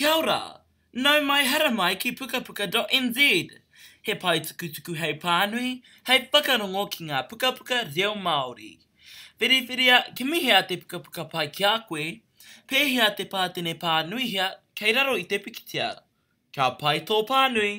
Kia ora, no mai hara ki pukapuka.nz. He pai tuku tuku hei pānui, hei whakarongo ki ngā pukapuka reo Māori. Whiriwhiria, ki mihi a te pukapuka pai ki a koe, pēhi a te pātene pānui hea, kei raro i te pikitia. Ka pai tō pānui!